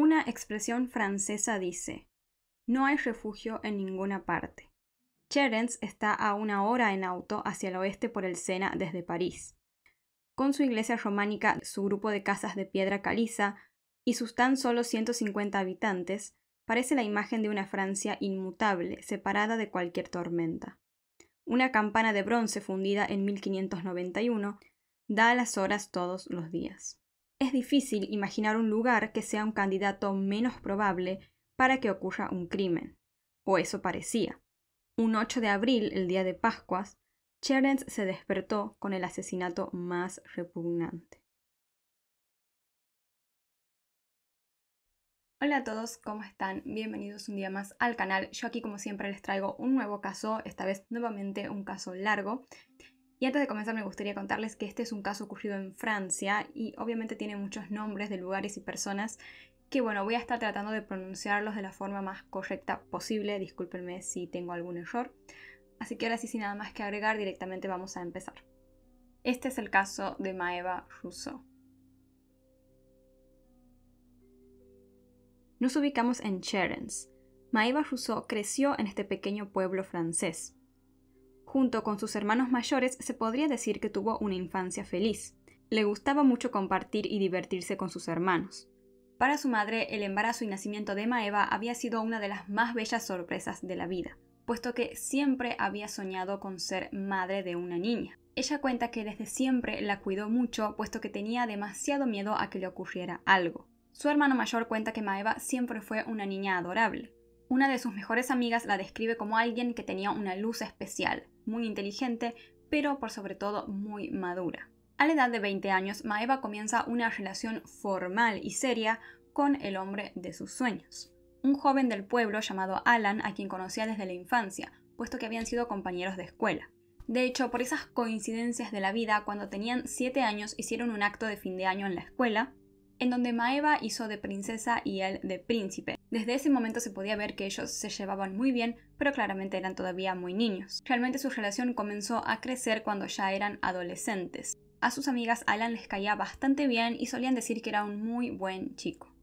Una expresión francesa dice, no hay refugio en ninguna parte. Cherens está a una hora en auto hacia el oeste por el Sena desde París. Con su iglesia románica, su grupo de casas de piedra caliza y sus tan solo 150 habitantes, parece la imagen de una Francia inmutable, separada de cualquier tormenta. Una campana de bronce fundida en 1591 da a las horas todos los días es difícil imaginar un lugar que sea un candidato menos probable para que ocurra un crimen. O eso parecía. Un 8 de abril, el día de Pascuas, Cherens se despertó con el asesinato más repugnante. Hola a todos, ¿cómo están? Bienvenidos un día más al canal. Yo aquí como siempre les traigo un nuevo caso, esta vez nuevamente un caso largo. Y antes de comenzar me gustaría contarles que este es un caso ocurrido en Francia y obviamente tiene muchos nombres de lugares y personas que bueno, voy a estar tratando de pronunciarlos de la forma más correcta posible, discúlpenme si tengo algún error. Así que ahora sí, sin nada más que agregar, directamente vamos a empezar. Este es el caso de Maeva Rousseau. Nos ubicamos en Cherens. Maeva Rousseau creció en este pequeño pueblo francés. Junto con sus hermanos mayores se podría decir que tuvo una infancia feliz. Le gustaba mucho compartir y divertirse con sus hermanos. Para su madre, el embarazo y nacimiento de Maeva había sido una de las más bellas sorpresas de la vida, puesto que siempre había soñado con ser madre de una niña. Ella cuenta que desde siempre la cuidó mucho, puesto que tenía demasiado miedo a que le ocurriera algo. Su hermano mayor cuenta que Maeva siempre fue una niña adorable. Una de sus mejores amigas la describe como alguien que tenía una luz especial, muy inteligente, pero por sobre todo muy madura. A la edad de 20 años, Maeva comienza una relación formal y seria con el hombre de sus sueños, un joven del pueblo llamado Alan a quien conocía desde la infancia, puesto que habían sido compañeros de escuela. De hecho, por esas coincidencias de la vida, cuando tenían 7 años hicieron un acto de fin de año en la escuela, en donde Maeva hizo de princesa y él de príncipe, desde ese momento se podía ver que ellos se llevaban muy bien, pero claramente eran todavía muy niños. Realmente su relación comenzó a crecer cuando ya eran adolescentes. A sus amigas Alan les caía bastante bien y solían decir que era un muy buen chico.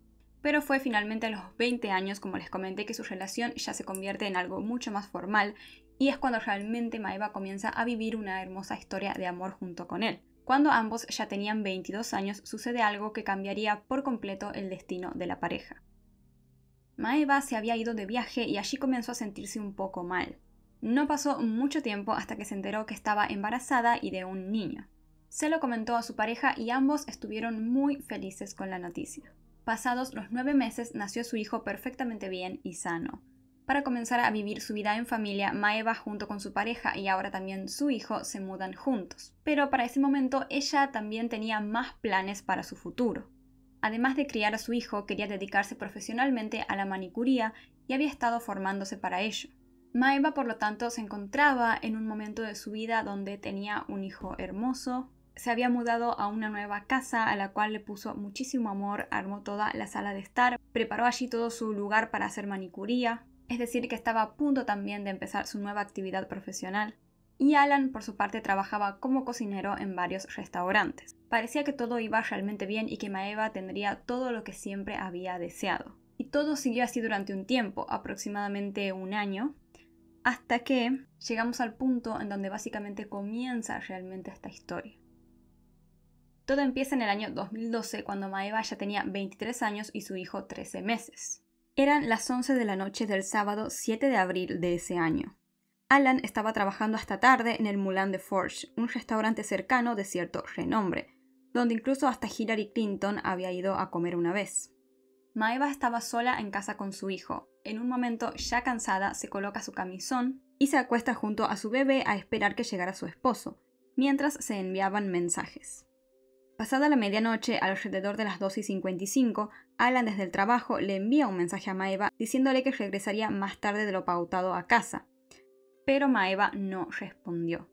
Pero fue finalmente a los 20 años, como les comenté, que su relación ya se convierte en algo mucho más formal y es cuando realmente Maeva comienza a vivir una hermosa historia de amor junto con él. Cuando ambos ya tenían 22 años sucede algo que cambiaría por completo el destino de la pareja. Maeva se había ido de viaje y allí comenzó a sentirse un poco mal. No pasó mucho tiempo hasta que se enteró que estaba embarazada y de un niño. Se lo comentó a su pareja y ambos estuvieron muy felices con la noticia. Pasados los nueve meses nació su hijo perfectamente bien y sano. Para comenzar a vivir su vida en familia, Maeva junto con su pareja y ahora también su hijo se mudan juntos. Pero para ese momento ella también tenía más planes para su futuro. Además de criar a su hijo, quería dedicarse profesionalmente a la manicuría y había estado formándose para ello. Maeva, por lo tanto, se encontraba en un momento de su vida donde tenía un hijo hermoso, se había mudado a una nueva casa a la cual le puso muchísimo amor, armó toda la sala de estar, preparó allí todo su lugar para hacer manicuría, es decir, que estaba a punto también de empezar su nueva actividad profesional y Alan por su parte trabajaba como cocinero en varios restaurantes. Parecía que todo iba realmente bien y que Maeva tendría todo lo que siempre había deseado. Y todo siguió así durante un tiempo, aproximadamente un año, hasta que llegamos al punto en donde básicamente comienza realmente esta historia. Todo empieza en el año 2012 cuando Maeva ya tenía 23 años y su hijo 13 meses. Eran las 11 de la noche del sábado 7 de abril de ese año. Alan estaba trabajando hasta tarde en el Moulin de Forge, un restaurante cercano de cierto renombre, donde incluso hasta Hillary Clinton había ido a comer una vez. Maeva estaba sola en casa con su hijo. En un momento, ya cansada, se coloca su camisón y se acuesta junto a su bebé a esperar que llegara su esposo, mientras se enviaban mensajes. Pasada la medianoche, alrededor de las 2 y 55, Alan desde el trabajo le envía un mensaje a Maeva diciéndole que regresaría más tarde de lo pautado a casa, pero Maeva no respondió.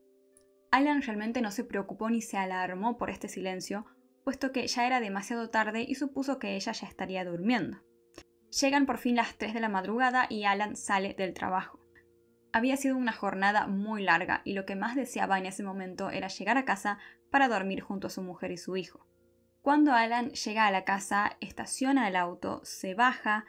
Alan realmente no se preocupó ni se alarmó por este silencio, puesto que ya era demasiado tarde y supuso que ella ya estaría durmiendo. Llegan por fin las 3 de la madrugada y Alan sale del trabajo. Había sido una jornada muy larga y lo que más deseaba en ese momento era llegar a casa para dormir junto a su mujer y su hijo. Cuando Alan llega a la casa, estaciona el auto, se baja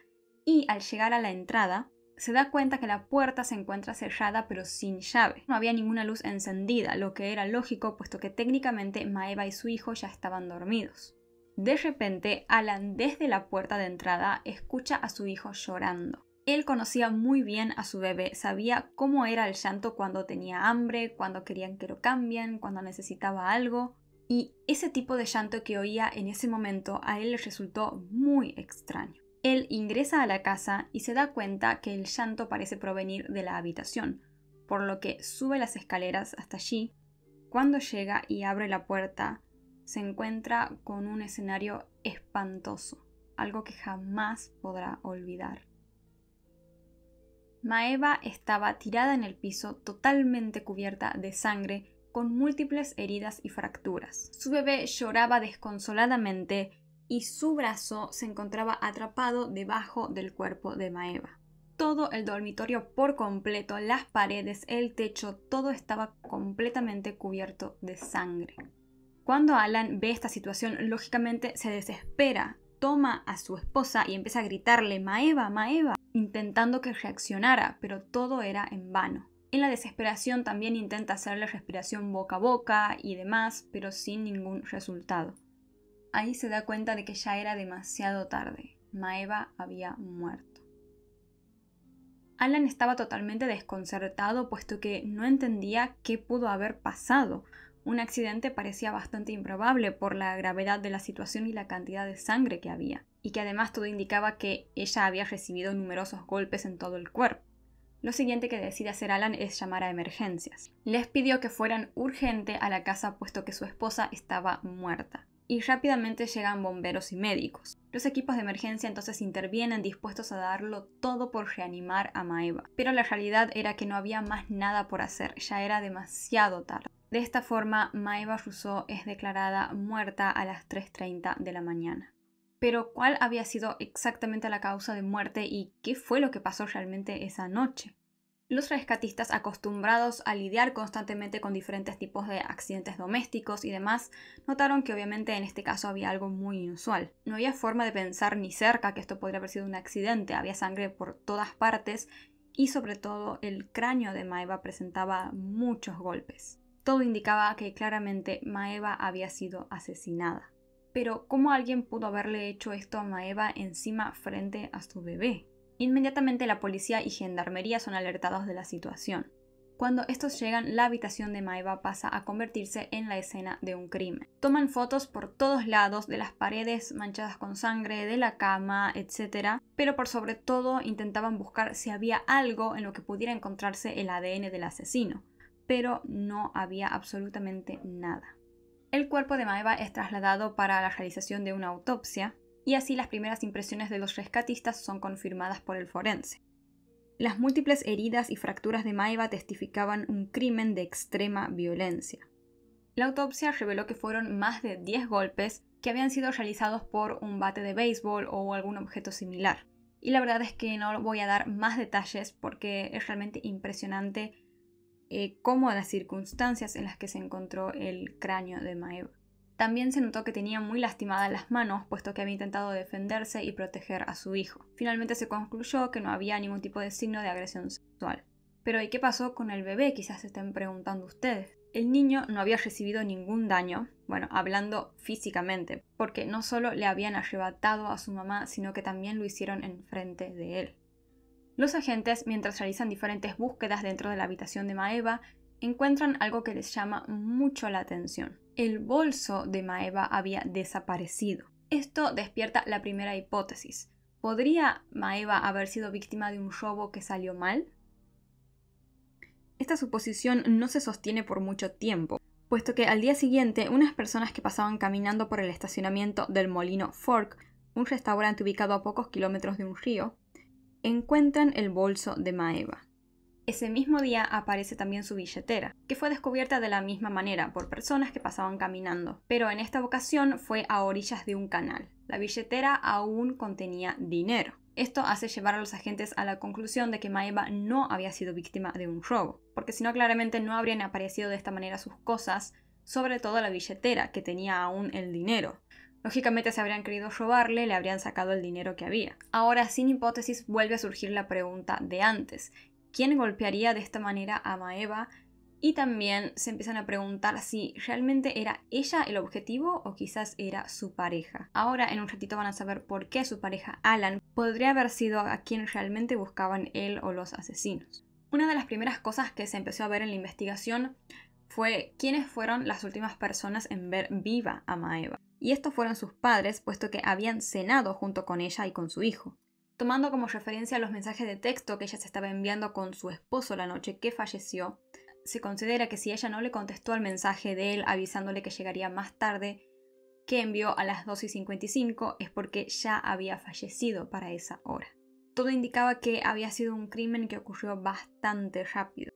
y al llegar a la entrada, se da cuenta que la puerta se encuentra cerrada pero sin llave. No había ninguna luz encendida, lo que era lógico puesto que técnicamente Maeva y su hijo ya estaban dormidos. De repente, Alan desde la puerta de entrada escucha a su hijo llorando. Él conocía muy bien a su bebé, sabía cómo era el llanto cuando tenía hambre, cuando querían que lo cambien, cuando necesitaba algo, y ese tipo de llanto que oía en ese momento a él le resultó muy extraño. Él ingresa a la casa y se da cuenta que el llanto parece provenir de la habitación, por lo que sube las escaleras hasta allí. Cuando llega y abre la puerta, se encuentra con un escenario espantoso, algo que jamás podrá olvidar. Maeva estaba tirada en el piso totalmente cubierta de sangre, con múltiples heridas y fracturas. Su bebé lloraba desconsoladamente y su brazo se encontraba atrapado debajo del cuerpo de Maeva. Todo el dormitorio por completo, las paredes, el techo, todo estaba completamente cubierto de sangre. Cuando Alan ve esta situación, lógicamente se desespera, toma a su esposa y empieza a gritarle Maeva, Maeva, intentando que reaccionara, pero todo era en vano. En la desesperación también intenta hacerle respiración boca a boca y demás, pero sin ningún resultado. Ahí se da cuenta de que ya era demasiado tarde. Maeva había muerto. Alan estaba totalmente desconcertado puesto que no entendía qué pudo haber pasado. Un accidente parecía bastante improbable por la gravedad de la situación y la cantidad de sangre que había, y que además todo indicaba que ella había recibido numerosos golpes en todo el cuerpo. Lo siguiente que decide hacer Alan es llamar a emergencias. Les pidió que fueran urgente a la casa puesto que su esposa estaba muerta y rápidamente llegan bomberos y médicos. Los equipos de emergencia entonces intervienen dispuestos a darlo todo por reanimar a Maeva, pero la realidad era que no había más nada por hacer, ya era demasiado tarde. De esta forma, Maeva Rousseau es declarada muerta a las 3.30 de la mañana. Pero ¿cuál había sido exactamente la causa de muerte y qué fue lo que pasó realmente esa noche? Los rescatistas acostumbrados a lidiar constantemente con diferentes tipos de accidentes domésticos y demás, notaron que obviamente en este caso había algo muy inusual. No había forma de pensar ni cerca que esto podría haber sido un accidente, había sangre por todas partes y sobre todo el cráneo de Maeva presentaba muchos golpes. Todo indicaba que claramente Maeva había sido asesinada. Pero ¿cómo alguien pudo haberle hecho esto a Maeva encima frente a su bebé? Inmediatamente la policía y gendarmería son alertados de la situación. Cuando estos llegan, la habitación de Maeva pasa a convertirse en la escena de un crimen. Toman fotos por todos lados, de las paredes manchadas con sangre, de la cama, etc. Pero por sobre todo intentaban buscar si había algo en lo que pudiera encontrarse el ADN del asesino. Pero no había absolutamente nada. El cuerpo de Maeva es trasladado para la realización de una autopsia, y así las primeras impresiones de los rescatistas son confirmadas por el forense. Las múltiples heridas y fracturas de Maeva testificaban un crimen de extrema violencia. La autopsia reveló que fueron más de 10 golpes que habían sido realizados por un bate de béisbol o algún objeto similar. Y la verdad es que no voy a dar más detalles porque es realmente impresionante eh, cómo las circunstancias en las que se encontró el cráneo de Maeva. También se notó que tenía muy lastimadas las manos, puesto que había intentado defenderse y proteger a su hijo. Finalmente se concluyó que no había ningún tipo de signo de agresión sexual. Pero ¿y qué pasó con el bebé? Quizás se estén preguntando ustedes. El niño no había recibido ningún daño, bueno, hablando físicamente, porque no solo le habían arrebatado a su mamá, sino que también lo hicieron enfrente de él. Los agentes, mientras realizan diferentes búsquedas dentro de la habitación de Maeva, encuentran algo que les llama mucho la atención el bolso de Maeva había desaparecido. Esto despierta la primera hipótesis. ¿Podría Maeva haber sido víctima de un robo que salió mal? Esta suposición no se sostiene por mucho tiempo, puesto que al día siguiente unas personas que pasaban caminando por el estacionamiento del molino Fork, un restaurante ubicado a pocos kilómetros de un río, encuentran el bolso de Maeva. Ese mismo día aparece también su billetera, que fue descubierta de la misma manera por personas que pasaban caminando, pero en esta ocasión fue a orillas de un canal. La billetera aún contenía dinero. Esto hace llevar a los agentes a la conclusión de que Maeva no había sido víctima de un robo, porque si no claramente no habrían aparecido de esta manera sus cosas, sobre todo la billetera, que tenía aún el dinero. Lógicamente se habrían querido robarle, le habrían sacado el dinero que había. Ahora, sin hipótesis, vuelve a surgir la pregunta de antes quién golpearía de esta manera a Maeva y también se empiezan a preguntar si realmente era ella el objetivo o quizás era su pareja. Ahora en un ratito van a saber por qué su pareja Alan podría haber sido a quien realmente buscaban él o los asesinos. Una de las primeras cosas que se empezó a ver en la investigación fue quiénes fueron las últimas personas en ver viva a Maeva. Y estos fueron sus padres, puesto que habían cenado junto con ella y con su hijo. Tomando como referencia los mensajes de texto que ella se estaba enviando con su esposo la noche que falleció, se considera que si ella no le contestó al mensaje de él avisándole que llegaría más tarde, que envió a las 2 y 55 es porque ya había fallecido para esa hora. Todo indicaba que había sido un crimen que ocurrió bastante rápido.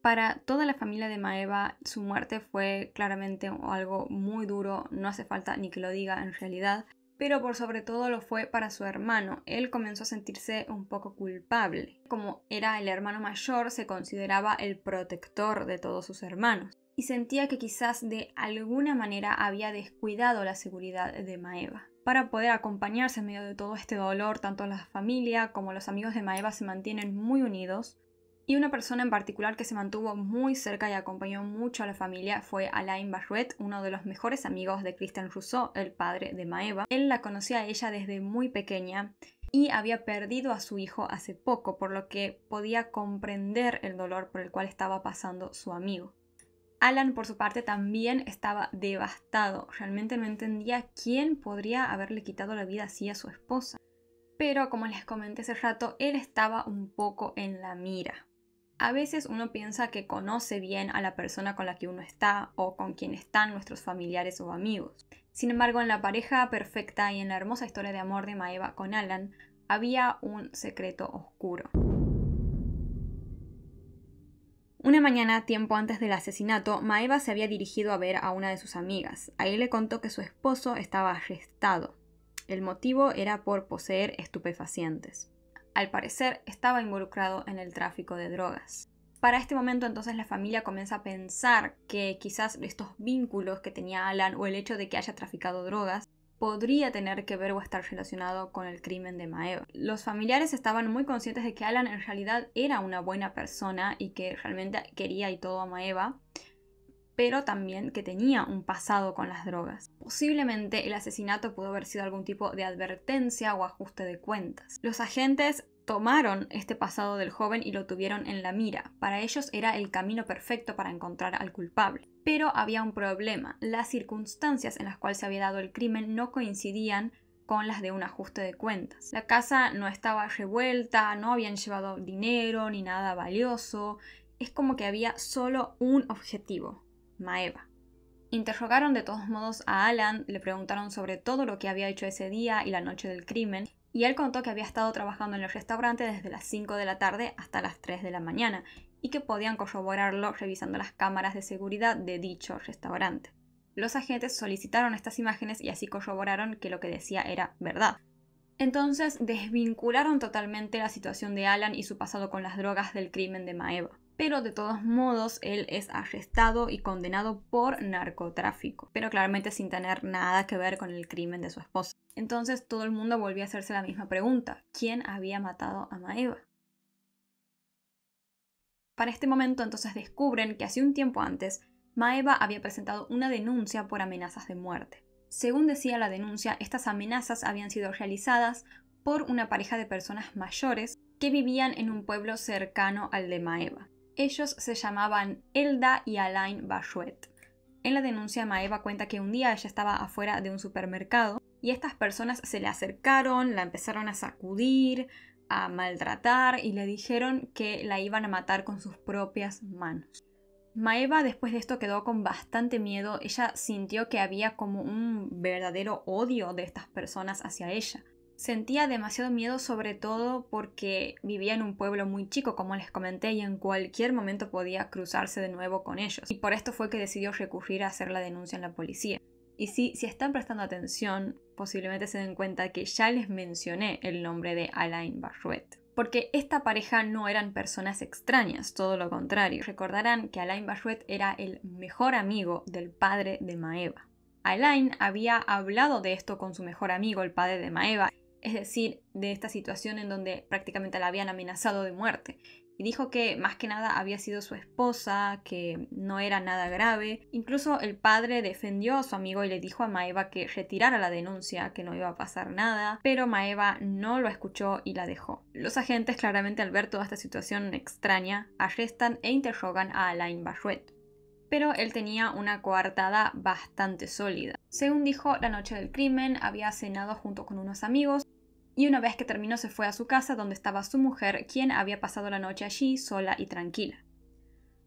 Para toda la familia de Maeva, su muerte fue claramente algo muy duro, no hace falta ni que lo diga en realidad, pero por sobre todo lo fue para su hermano. Él comenzó a sentirse un poco culpable. Como era el hermano mayor, se consideraba el protector de todos sus hermanos y sentía que quizás de alguna manera había descuidado la seguridad de Maeva. Para poder acompañarse en medio de todo este dolor, tanto la familia como los amigos de Maeva se mantienen muy unidos, y una persona en particular que se mantuvo muy cerca y acompañó mucho a la familia fue Alain Barruet, uno de los mejores amigos de Christian Rousseau, el padre de Maeva. Él la conocía a ella desde muy pequeña y había perdido a su hijo hace poco, por lo que podía comprender el dolor por el cual estaba pasando su amigo. Alan, por su parte, también estaba devastado. Realmente no entendía quién podría haberle quitado la vida así a su esposa. Pero, como les comenté hace rato, él estaba un poco en la mira. A veces uno piensa que conoce bien a la persona con la que uno está o con quien están nuestros familiares o amigos. Sin embargo, en la pareja perfecta y en la hermosa historia de amor de Maeva con Alan, había un secreto oscuro. Una mañana, tiempo antes del asesinato, Maeva se había dirigido a ver a una de sus amigas. Ahí le contó que su esposo estaba arrestado. El motivo era por poseer estupefacientes al parecer estaba involucrado en el tráfico de drogas. Para este momento entonces la familia comienza a pensar que quizás estos vínculos que tenía Alan o el hecho de que haya traficado drogas podría tener que ver o estar relacionado con el crimen de Maeva. Los familiares estaban muy conscientes de que Alan en realidad era una buena persona y que realmente quería y todo a Maeva, pero también que tenía un pasado con las drogas. Posiblemente el asesinato pudo haber sido algún tipo de advertencia o ajuste de cuentas. Los agentes tomaron este pasado del joven y lo tuvieron en la mira. Para ellos era el camino perfecto para encontrar al culpable. Pero había un problema. Las circunstancias en las cuales se había dado el crimen no coincidían con las de un ajuste de cuentas. La casa no estaba revuelta, no habían llevado dinero ni nada valioso. Es como que había solo un objetivo, Maeva. Interrogaron de todos modos a Alan, le preguntaron sobre todo lo que había hecho ese día y la noche del crimen, y él contó que había estado trabajando en el restaurante desde las 5 de la tarde hasta las 3 de la mañana, y que podían corroborarlo revisando las cámaras de seguridad de dicho restaurante. Los agentes solicitaron estas imágenes y así corroboraron que lo que decía era verdad. Entonces desvincularon totalmente la situación de Alan y su pasado con las drogas del crimen de Maeva pero de todos modos él es arrestado y condenado por narcotráfico, pero claramente sin tener nada que ver con el crimen de su esposa. Entonces todo el mundo volvió a hacerse la misma pregunta, ¿quién había matado a Maeva? Para este momento entonces descubren que hace un tiempo antes, Maeva había presentado una denuncia por amenazas de muerte. Según decía la denuncia, estas amenazas habían sido realizadas por una pareja de personas mayores que vivían en un pueblo cercano al de Maeva. Ellos se llamaban Elda y Alain Bachuet. En la denuncia, Maeva cuenta que un día ella estaba afuera de un supermercado y estas personas se le acercaron, la empezaron a sacudir, a maltratar y le dijeron que la iban a matar con sus propias manos. Maeva después de esto quedó con bastante miedo, ella sintió que había como un verdadero odio de estas personas hacia ella. Sentía demasiado miedo sobre todo porque vivía en un pueblo muy chico, como les comenté, y en cualquier momento podía cruzarse de nuevo con ellos. Y por esto fue que decidió recurrir a hacer la denuncia en la policía. Y sí, si están prestando atención, posiblemente se den cuenta que ya les mencioné el nombre de Alain Barruet. Porque esta pareja no eran personas extrañas, todo lo contrario. Recordarán que Alain Barruet era el mejor amigo del padre de Maeva. Alain había hablado de esto con su mejor amigo, el padre de Maeva, es decir, de esta situación en donde prácticamente la habían amenazado de muerte. Y dijo que más que nada había sido su esposa, que no era nada grave. Incluso el padre defendió a su amigo y le dijo a Maeva que retirara la denuncia, que no iba a pasar nada, pero Maeva no lo escuchó y la dejó. Los agentes claramente al ver toda esta situación extraña, arrestan e interrogan a Alain Barruet pero él tenía una coartada bastante sólida. Según dijo, la noche del crimen había cenado junto con unos amigos y una vez que terminó se fue a su casa donde estaba su mujer, quien había pasado la noche allí sola y tranquila.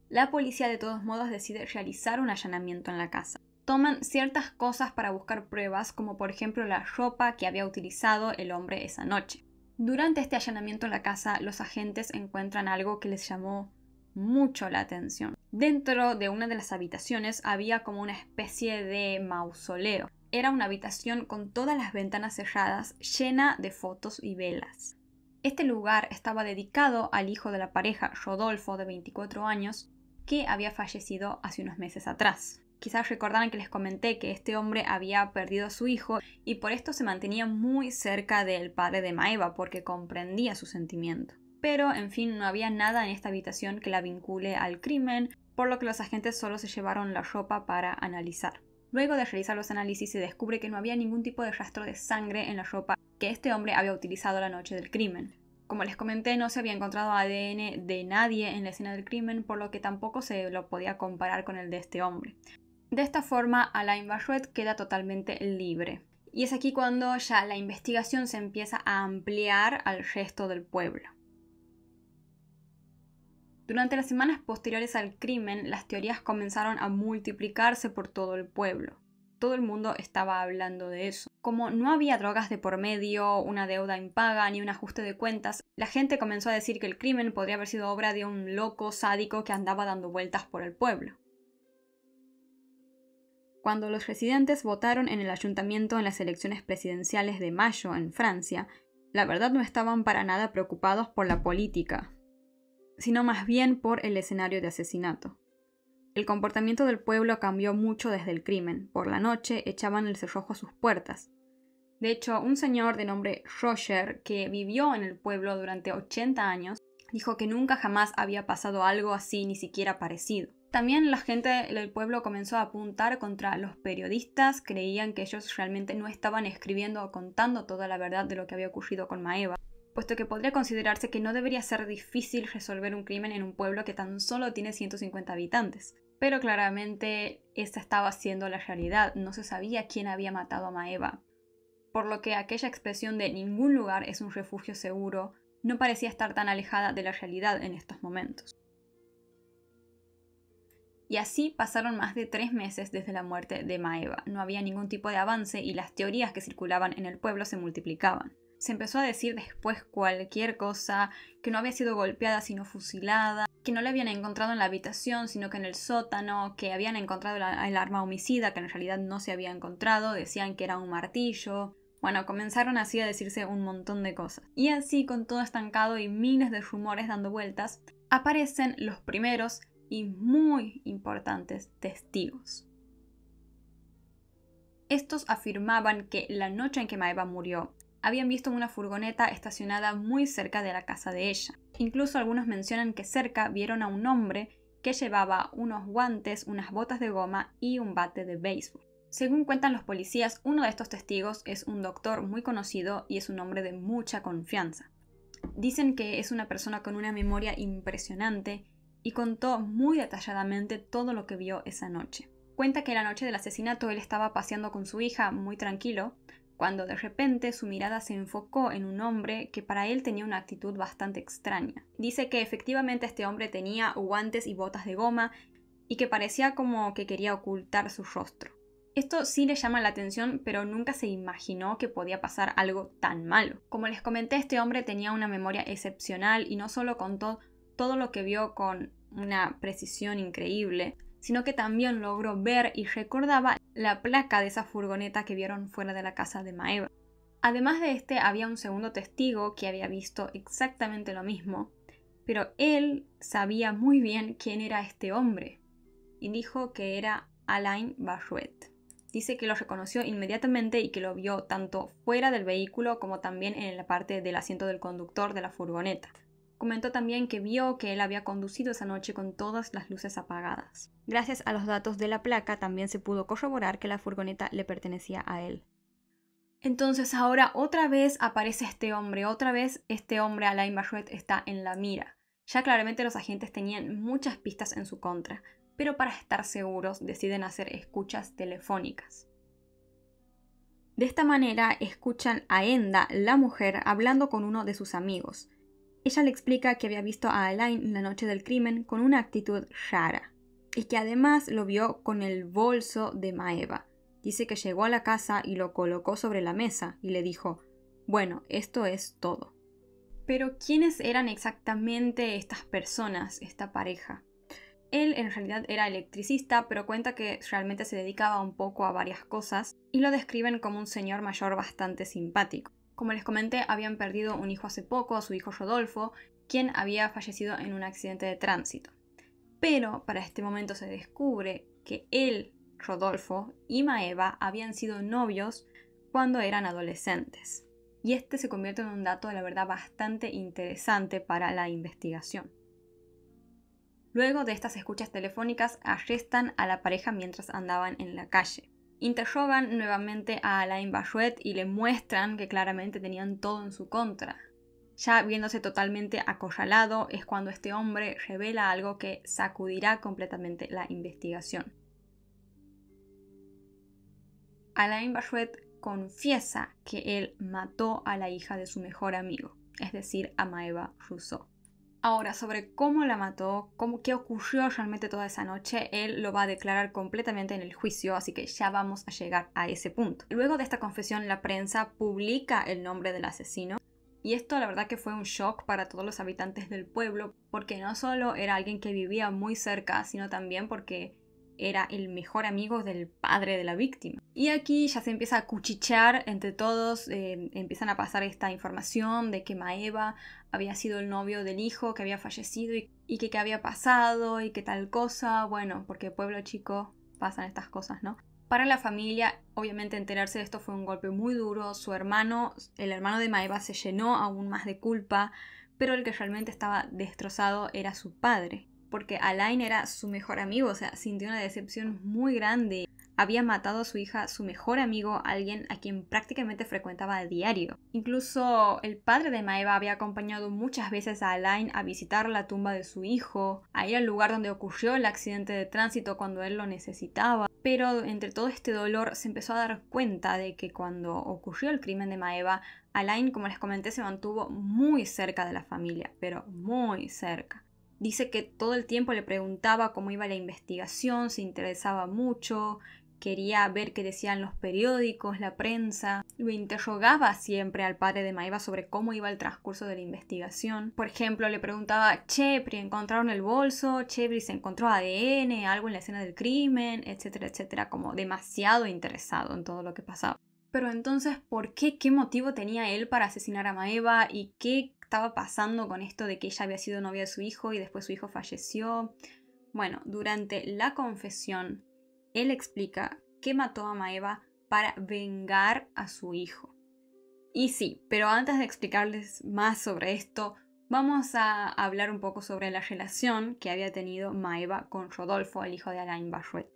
La policía de todos modos decide realizar un allanamiento en la casa. Toman ciertas cosas para buscar pruebas, como por ejemplo la ropa que había utilizado el hombre esa noche. Durante este allanamiento en la casa, los agentes encuentran algo que les llamó mucho la atención. Dentro de una de las habitaciones había como una especie de mausoleo. Era una habitación con todas las ventanas cerradas, llena de fotos y velas. Este lugar estaba dedicado al hijo de la pareja, Rodolfo, de 24 años, que había fallecido hace unos meses atrás. Quizás recordarán que les comenté que este hombre había perdido a su hijo y por esto se mantenía muy cerca del padre de Maeva porque comprendía su sentimiento pero en fin, no había nada en esta habitación que la vincule al crimen, por lo que los agentes solo se llevaron la ropa para analizar. Luego de realizar los análisis se descubre que no había ningún tipo de rastro de sangre en la ropa que este hombre había utilizado la noche del crimen. Como les comenté, no se había encontrado ADN de nadie en la escena del crimen, por lo que tampoco se lo podía comparar con el de este hombre. De esta forma, Alain Barret queda totalmente libre. Y es aquí cuando ya la investigación se empieza a ampliar al resto del pueblo. Durante las semanas posteriores al crimen, las teorías comenzaron a multiplicarse por todo el pueblo. Todo el mundo estaba hablando de eso. Como no había drogas de por medio, una deuda impaga ni un ajuste de cuentas, la gente comenzó a decir que el crimen podría haber sido obra de un loco sádico que andaba dando vueltas por el pueblo. Cuando los residentes votaron en el ayuntamiento en las elecciones presidenciales de mayo en Francia, la verdad no estaban para nada preocupados por la política, sino más bien por el escenario de asesinato. El comportamiento del pueblo cambió mucho desde el crimen. Por la noche echaban el cerrojo a sus puertas. De hecho, un señor de nombre Roger, que vivió en el pueblo durante 80 años, dijo que nunca jamás había pasado algo así, ni siquiera parecido. También la gente del pueblo comenzó a apuntar contra los periodistas, creían que ellos realmente no estaban escribiendo o contando toda la verdad de lo que había ocurrido con Maeva puesto que podría considerarse que no debería ser difícil resolver un crimen en un pueblo que tan solo tiene 150 habitantes. Pero claramente esa estaba siendo la realidad, no se sabía quién había matado a Maeva. Por lo que aquella expresión de ningún lugar es un refugio seguro no parecía estar tan alejada de la realidad en estos momentos. Y así pasaron más de tres meses desde la muerte de Maeva. No había ningún tipo de avance y las teorías que circulaban en el pueblo se multiplicaban. Se empezó a decir después cualquier cosa, que no había sido golpeada sino fusilada, que no la habían encontrado en la habitación sino que en el sótano, que habían encontrado el arma homicida que en realidad no se había encontrado, decían que era un martillo. Bueno, comenzaron así a decirse un montón de cosas. Y así, con todo estancado y miles de rumores dando vueltas, aparecen los primeros y muy importantes testigos. Estos afirmaban que la noche en que Maeva murió, habían visto una furgoneta estacionada muy cerca de la casa de ella. Incluso algunos mencionan que cerca vieron a un hombre que llevaba unos guantes, unas botas de goma y un bate de béisbol. Según cuentan los policías, uno de estos testigos es un doctor muy conocido y es un hombre de mucha confianza. Dicen que es una persona con una memoria impresionante y contó muy detalladamente todo lo que vio esa noche. Cuenta que la noche del asesinato él estaba paseando con su hija muy tranquilo, cuando de repente su mirada se enfocó en un hombre que para él tenía una actitud bastante extraña. Dice que efectivamente este hombre tenía guantes y botas de goma y que parecía como que quería ocultar su rostro. Esto sí le llama la atención, pero nunca se imaginó que podía pasar algo tan malo. Como les comenté, este hombre tenía una memoria excepcional y no solo contó todo lo que vio con una precisión increíble, sino que también logró ver y recordaba la placa de esa furgoneta que vieron fuera de la casa de Maeva. Además de este, había un segundo testigo que había visto exactamente lo mismo, pero él sabía muy bien quién era este hombre y dijo que era Alain Barruet. Dice que lo reconoció inmediatamente y que lo vio tanto fuera del vehículo como también en la parte del asiento del conductor de la furgoneta. Comentó también que vio que él había conducido esa noche con todas las luces apagadas. Gracias a los datos de la placa también se pudo corroborar que la furgoneta le pertenecía a él. Entonces ahora otra vez aparece este hombre, otra vez este hombre Alain Barrett está en la mira. Ya claramente los agentes tenían muchas pistas en su contra, pero para estar seguros deciden hacer escuchas telefónicas. De esta manera escuchan a Enda, la mujer, hablando con uno de sus amigos. Ella le explica que había visto a Alain la noche del crimen con una actitud rara y que además lo vio con el bolso de Maeva. Dice que llegó a la casa y lo colocó sobre la mesa y le dijo, bueno, esto es todo. Pero ¿quiénes eran exactamente estas personas, esta pareja? Él en realidad era electricista, pero cuenta que realmente se dedicaba un poco a varias cosas y lo describen como un señor mayor bastante simpático. Como les comenté, habían perdido un hijo hace poco, a su hijo Rodolfo, quien había fallecido en un accidente de tránsito. Pero para este momento se descubre que él, Rodolfo y Maeva habían sido novios cuando eran adolescentes. Y este se convierte en un dato, la verdad, bastante interesante para la investigación. Luego de estas escuchas telefónicas, arrestan a la pareja mientras andaban en la calle. Interrogan nuevamente a Alain Bachuet y le muestran que claramente tenían todo en su contra. Ya viéndose totalmente acorralado es cuando este hombre revela algo que sacudirá completamente la investigación. Alain Bachuet confiesa que él mató a la hija de su mejor amigo, es decir, a Maeva Rousseau. Ahora, sobre cómo la mató, cómo, qué ocurrió realmente toda esa noche, él lo va a declarar completamente en el juicio, así que ya vamos a llegar a ese punto. Luego de esta confesión, la prensa publica el nombre del asesino, y esto la verdad que fue un shock para todos los habitantes del pueblo, porque no solo era alguien que vivía muy cerca, sino también porque era el mejor amigo del padre de la víctima. Y aquí ya se empieza a cuchichear entre todos, eh, empiezan a pasar esta información de que Maeva había sido el novio del hijo que había fallecido y, y que qué había pasado y qué tal cosa, bueno, porque pueblo chico pasan estas cosas, ¿no? Para la familia, obviamente enterarse de esto fue un golpe muy duro, su hermano, el hermano de Maeva se llenó aún más de culpa, pero el que realmente estaba destrozado era su padre porque Alain era su mejor amigo, o sea, sintió una decepción muy grande. Había matado a su hija, su mejor amigo, alguien a quien prácticamente frecuentaba a diario. Incluso el padre de Maeva había acompañado muchas veces a Alain a visitar la tumba de su hijo, a ir al lugar donde ocurrió el accidente de tránsito cuando él lo necesitaba. Pero entre todo este dolor se empezó a dar cuenta de que cuando ocurrió el crimen de Maeva, Alain, como les comenté, se mantuvo muy cerca de la familia, pero muy cerca. Dice que todo el tiempo le preguntaba cómo iba la investigación, se interesaba mucho, quería ver qué decían los periódicos, la prensa. Lo interrogaba siempre al padre de Maeva sobre cómo iba el transcurso de la investigación. Por ejemplo, le preguntaba, Chepri, ¿encontraron el bolso? Chepri, ¿se encontró ADN? ¿Algo en la escena del crimen? Etcétera, etcétera. Como demasiado interesado en todo lo que pasaba. Pero entonces, ¿por qué? ¿Qué motivo tenía él para asesinar a Maeva? ¿Y qué estaba pasando con esto de que ella había sido novia de su hijo y después su hijo falleció. Bueno, durante la confesión, él explica que mató a Maeva para vengar a su hijo. Y sí, pero antes de explicarles más sobre esto, vamos a hablar un poco sobre la relación que había tenido Maeva con Rodolfo, el hijo de Alain Barruet.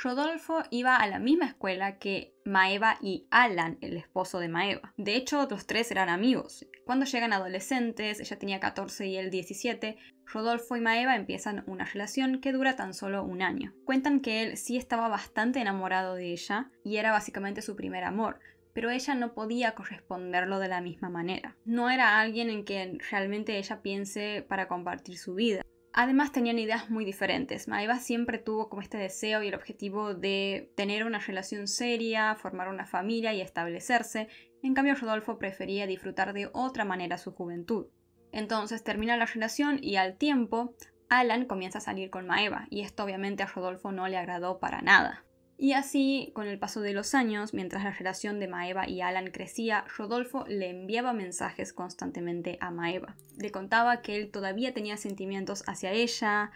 Rodolfo iba a la misma escuela que Maeva y Alan, el esposo de Maeva. De hecho, los tres eran amigos. Cuando llegan adolescentes, ella tenía 14 y él 17, Rodolfo y Maeva empiezan una relación que dura tan solo un año. Cuentan que él sí estaba bastante enamorado de ella y era básicamente su primer amor, pero ella no podía corresponderlo de la misma manera. No era alguien en quien realmente ella piense para compartir su vida. Además tenían ideas muy diferentes. Maeva siempre tuvo como este deseo y el objetivo de tener una relación seria, formar una familia y establecerse. En cambio, Rodolfo prefería disfrutar de otra manera su juventud. Entonces termina la relación y al tiempo, Alan comienza a salir con Maeva, y esto obviamente a Rodolfo no le agradó para nada. Y así, con el paso de los años, mientras la relación de Maeva y Alan crecía, Rodolfo le enviaba mensajes constantemente a Maeva. Le contaba que él todavía tenía sentimientos hacia ella,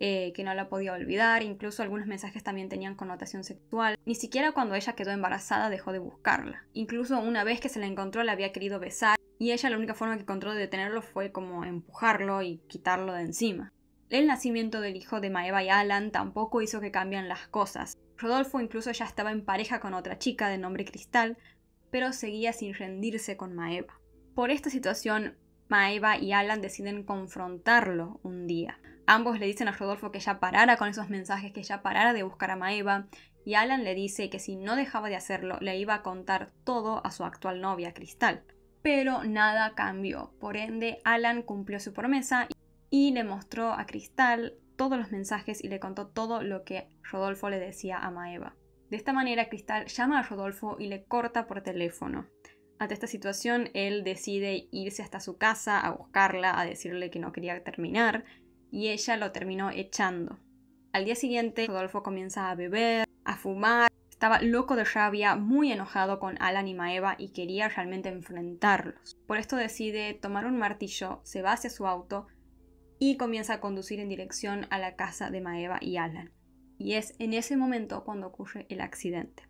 eh, que no la podía olvidar, incluso algunos mensajes también tenían connotación sexual. Ni siquiera cuando ella quedó embarazada dejó de buscarla. Incluso una vez que se la encontró la había querido besar y ella la única forma que encontró de detenerlo fue como empujarlo y quitarlo de encima. El nacimiento del hijo de Maeva y Alan tampoco hizo que cambian las cosas. Rodolfo incluso ya estaba en pareja con otra chica de nombre Cristal, pero seguía sin rendirse con Maeva. Por esta situación, Maeva y Alan deciden confrontarlo un día. Ambos le dicen a Rodolfo que ya parara con esos mensajes, que ya parara de buscar a Maeva, y Alan le dice que si no dejaba de hacerlo, le iba a contar todo a su actual novia, Cristal. Pero nada cambió, por ende, Alan cumplió su promesa y le mostró a Cristal todos los mensajes y le contó todo lo que Rodolfo le decía a Maeva. De esta manera, Cristal llama a Rodolfo y le corta por teléfono. Ante esta situación, él decide irse hasta su casa a buscarla, a decirle que no quería terminar, y ella lo terminó echando. Al día siguiente, Rodolfo comienza a beber, a fumar, estaba loco de rabia, muy enojado con Alan y Maeva y quería realmente enfrentarlos. Por esto decide tomar un martillo, se va hacia su auto, y comienza a conducir en dirección a la casa de Maeva y Alan. Y es en ese momento cuando ocurre el accidente.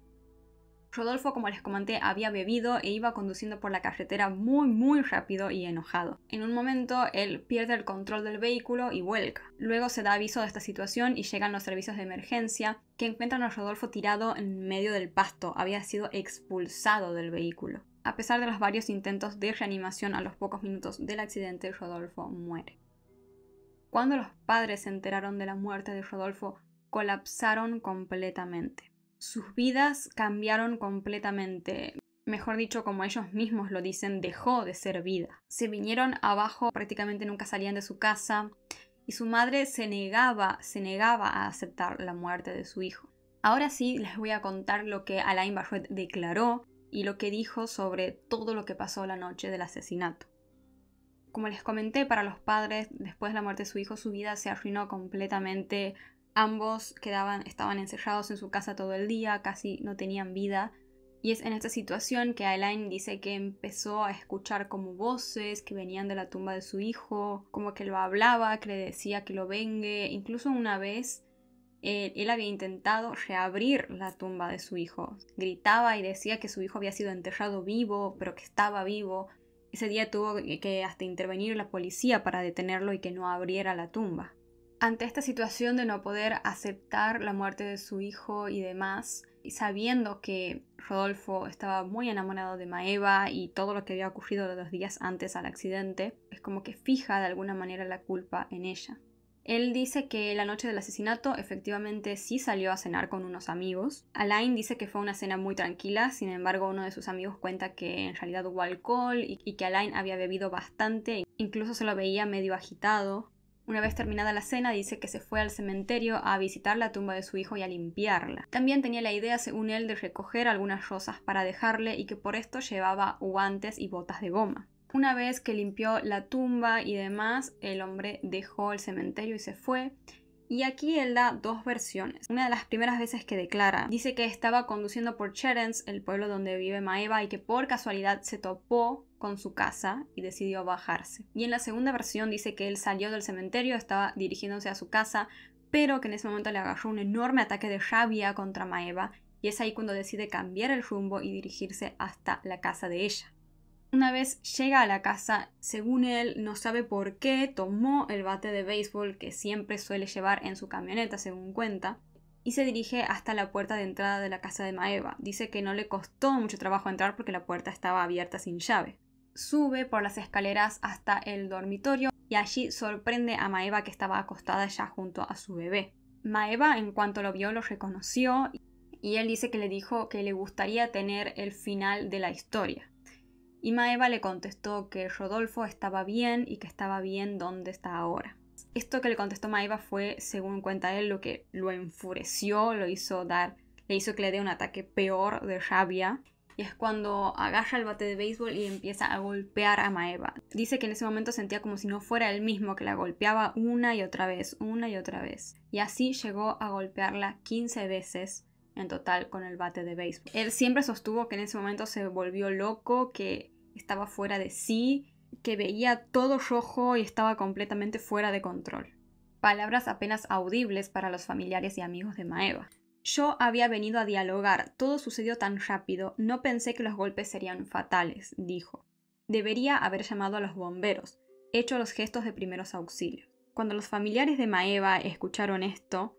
Rodolfo, como les comenté, había bebido e iba conduciendo por la carretera muy muy rápido y enojado. En un momento, él pierde el control del vehículo y vuelca. Luego se da aviso de esta situación y llegan los servicios de emergencia, que encuentran a Rodolfo tirado en medio del pasto, había sido expulsado del vehículo. A pesar de los varios intentos de reanimación a los pocos minutos del accidente, Rodolfo muere. Cuando los padres se enteraron de la muerte de Rodolfo, colapsaron completamente. Sus vidas cambiaron completamente. Mejor dicho, como ellos mismos lo dicen, dejó de ser vida. Se vinieron abajo, prácticamente nunca salían de su casa y su madre se negaba, se negaba a aceptar la muerte de su hijo. Ahora sí les voy a contar lo que Alain Barruet declaró y lo que dijo sobre todo lo que pasó la noche del asesinato. Como les comenté, para los padres, después de la muerte de su hijo, su vida se arruinó completamente. Ambos quedaban, estaban encerrados en su casa todo el día, casi no tenían vida. Y es en esta situación que Elaine dice que empezó a escuchar como voces que venían de la tumba de su hijo, como que lo hablaba, que le decía que lo vengue. Incluso una vez eh, él, había intentado reabrir la tumba de su hijo. Gritaba y decía que su hijo había sido enterrado vivo, pero que estaba vivo. Ese día tuvo que hasta intervenir la policía para detenerlo y que no abriera la tumba. Ante esta situación de no poder aceptar la muerte de su hijo y demás, y sabiendo que Rodolfo estaba muy enamorado de Maeva y todo lo que había ocurrido los días antes al accidente, es como que fija de alguna manera la culpa en ella. Él dice que la noche del asesinato efectivamente sí salió a cenar con unos amigos. Alain dice que fue una cena muy tranquila, sin embargo uno de sus amigos cuenta que en realidad hubo alcohol y, que Alain había bebido bastante, incluso se lo veía medio agitado. Una vez terminada la cena, dice que se fue al cementerio a visitar la tumba de su hijo y a limpiarla. También tenía la idea, según él, de recoger algunas rosas para dejarle y que por esto llevaba guantes y botas de goma. Una vez que limpió la tumba y demás, el hombre dejó el cementerio y se fue. Y aquí él da dos versiones. Una de las primeras veces que declara, dice que estaba conduciendo por Cherens, el pueblo donde vive Maeva, y que por casualidad se topó con su casa y decidió bajarse. Y en la segunda versión dice que él salió del cementerio, estaba dirigiéndose a su casa, pero que en ese momento le agarró un enorme ataque de rabia contra Maeva, y es ahí cuando decide cambiar el rumbo y dirigirse hasta la casa de ella. Una vez llega a la casa, según él, no sabe por qué tomó el bate de béisbol que siempre suele llevar en su camioneta, según cuenta, y se dirige hasta la puerta de entrada de la casa de Maeva. Dice que no le costó mucho trabajo entrar porque la puerta estaba abierta sin llave. Sube por las escaleras hasta el dormitorio y allí sorprende a Maeva que estaba acostada ya junto a su bebé. Maeva, en cuanto lo vio, lo reconoció y él dice que le dijo que le gustaría tener el final de la historia y Maeva le contestó que Rodolfo estaba bien y que estaba bien donde está ahora. Esto que le contestó Maeva fue, según cuenta él, lo que lo enfureció, lo hizo dar, le hizo que le dé un ataque peor de rabia. Y es cuando agarra el bate de béisbol y empieza a golpear a Maeva. Dice que en ese momento sentía como si no fuera él mismo, que la golpeaba una y otra vez, una y otra vez. Y así llegó a golpearla 15 veces en total con el bate de béisbol. Él siempre sostuvo que en ese momento se volvió loco, que estaba fuera de sí, que veía todo rojo y estaba completamente fuera de control. Palabras apenas audibles para los familiares y amigos de Maeva. Yo había venido a dialogar, todo sucedió tan rápido, no pensé que los golpes serían fatales, dijo. Debería haber llamado a los bomberos, hecho los gestos de primeros auxilios. Cuando los familiares de Maeva escucharon esto,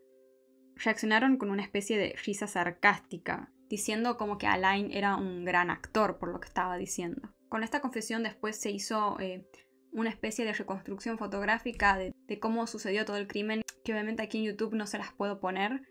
reaccionaron con una especie de risa sarcástica, diciendo como que Alain era un gran actor por lo que estaba diciendo con esta confesión después se hizo eh, una especie de reconstrucción fotográfica de, de, cómo sucedió todo el crimen, que obviamente aquí en YouTube no se las puedo poner,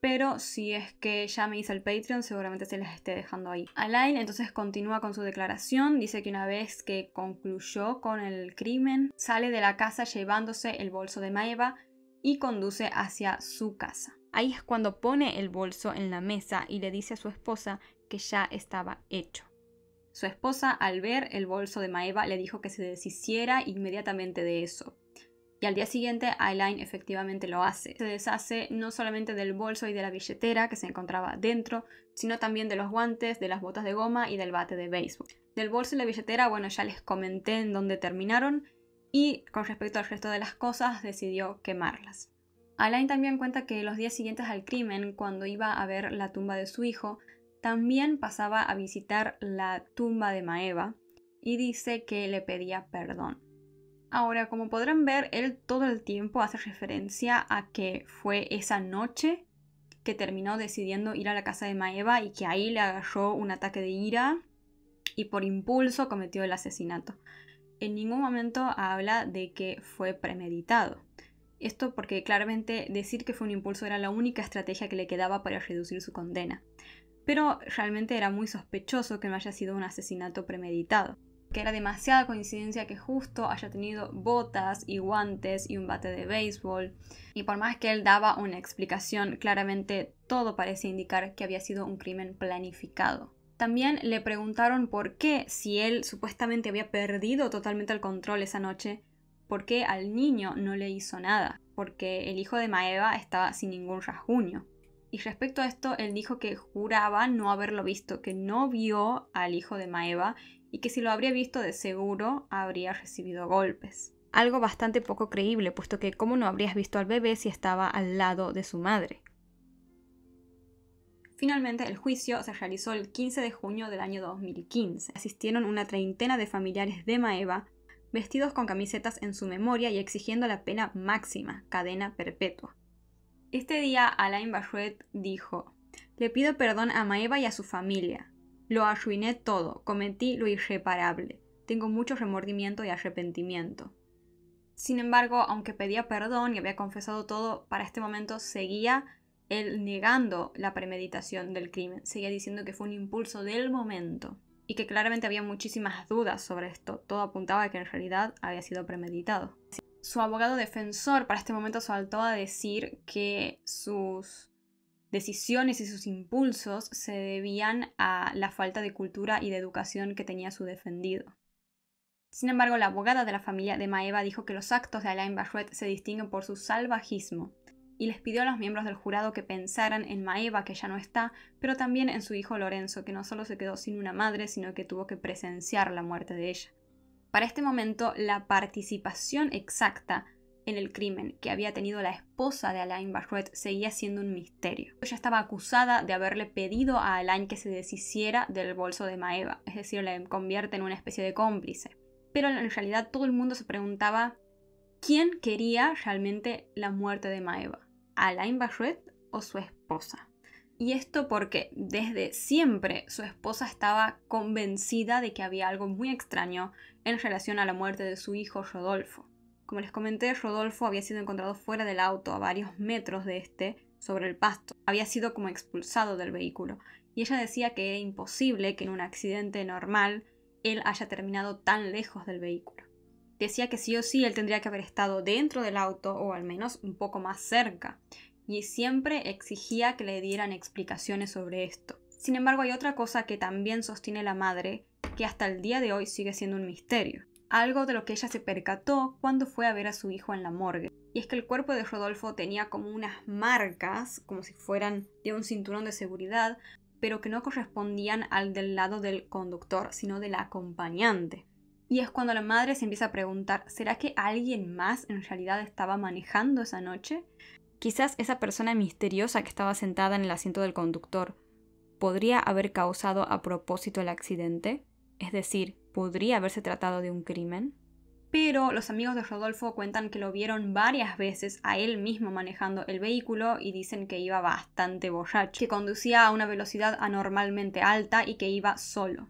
pero si es que ya me hice el Patreon seguramente se las esté dejando ahí. Alain entonces continúa con su declaración, dice que una vez que concluyó con el crimen, sale de la casa llevándose el bolso de Maeva y conduce hacia su casa. Ahí es cuando pone el bolso en la mesa y le dice a su esposa que ya estaba hecho. Su esposa, al ver el bolso de Maeva, le dijo que se deshiciera inmediatamente de eso. Y al día siguiente, Aline efectivamente lo hace. Se deshace no solamente del bolso y de la billetera que se encontraba dentro, sino también de los guantes, de las botas de goma y del bate de béisbol. Del bolso y la billetera, bueno, ya les comenté en dónde terminaron. Y con respecto al resto de las cosas, decidió quemarlas. Alain también cuenta que los días siguientes al crimen, cuando iba a ver la tumba de su hijo, también pasaba a visitar la tumba de Maeva y dice que le pedía perdón. Ahora, como podrán ver, él todo el tiempo hace referencia a que fue esa noche que terminó decidiendo ir a la casa de Maeva y que ahí le agarró un ataque de ira y por impulso cometió el asesinato. En ningún momento habla de que fue premeditado. Esto porque claramente decir que fue un impulso era la única estrategia que le quedaba para reducir su condena pero realmente era muy sospechoso que no haya sido un asesinato premeditado, que era demasiada coincidencia que justo haya tenido botas y guantes y un bate de béisbol, y por más que él daba una explicación, claramente todo parece indicar que había sido un crimen planificado. También le preguntaron por qué, si él supuestamente había perdido totalmente el control esa noche, por qué al niño no le hizo nada, porque el hijo de Maeva estaba sin ningún rasguño. Y respecto a esto, él dijo que juraba no haberlo visto, que no vio al hijo de Maeva y que si lo habría visto de seguro habría recibido golpes. Algo bastante poco creíble, puesto que cómo no habrías visto al bebé si estaba al lado de su madre. Finalmente, el juicio se realizó el 15 de junio del año 2015. Asistieron una treintena de familiares de Maeva, vestidos con camisetas en su memoria y exigiendo la pena máxima, cadena perpetua. Este día Alain Barret dijo, le pido perdón a Maeva y a su familia. Lo arruiné todo, cometí lo irreparable. Tengo mucho remordimiento y arrepentimiento. Sin embargo, aunque pedía perdón y había confesado todo, para este momento seguía él negando la premeditación del crimen, seguía diciendo que fue un impulso del momento y que claramente había muchísimas dudas sobre esto. Todo apuntaba a que en realidad había sido premeditado su abogado defensor para este momento saltó a decir que sus decisiones y sus impulsos se debían a la falta de cultura y de educación que tenía su defendido. Sin embargo, la abogada de la familia de Maeva dijo que los actos de Alain Barruet se distinguen por su salvajismo y les pidió a los miembros del jurado que pensaran en Maeva, que ya no está, pero también en su hijo Lorenzo, que no solo se quedó sin una madre, sino que tuvo que presenciar la muerte de ella. Para este momento, la participación exacta en el crimen que había tenido la esposa de Alain Barret seguía siendo un misterio. Ella estaba acusada de haberle pedido a Alain que se deshiciera del bolso de Maeva, es decir, le convierte en una especie de cómplice. Pero en realidad todo el mundo se preguntaba quién quería realmente la muerte de Maeva, Alain Barrett o su esposa. Y esto porque desde siempre su esposa estaba convencida de que había algo muy extraño en relación a la muerte de su hijo Rodolfo. Como les comenté, Rodolfo había sido encontrado fuera del auto a varios metros de este, sobre el pasto. Había sido como expulsado del vehículo. Y ella decía que era imposible que en un accidente normal él haya terminado tan lejos del vehículo. Decía que sí o sí él tendría que haber estado dentro del auto o al menos un poco más cerca y siempre exigía que le dieran explicaciones sobre esto. Sin embargo, hay otra cosa que también sostiene la madre, que hasta el día de hoy sigue siendo un misterio, algo de lo que ella se percató cuando fue a ver a su hijo en la morgue, y es que el cuerpo de Rodolfo tenía como unas marcas, como si fueran de un cinturón de seguridad, pero que no correspondían al del lado del conductor, sino del acompañante. Y es cuando la madre se empieza a preguntar, ¿será que alguien más en realidad estaba manejando esa noche? Quizás esa persona misteriosa que estaba sentada en el asiento del conductor podría haber causado a propósito el accidente, es decir, podría haberse tratado de un crimen. Pero los amigos de Rodolfo cuentan que lo vieron varias veces a él mismo manejando el vehículo y dicen que iba bastante borracho, que conducía a una velocidad anormalmente alta y que iba solo.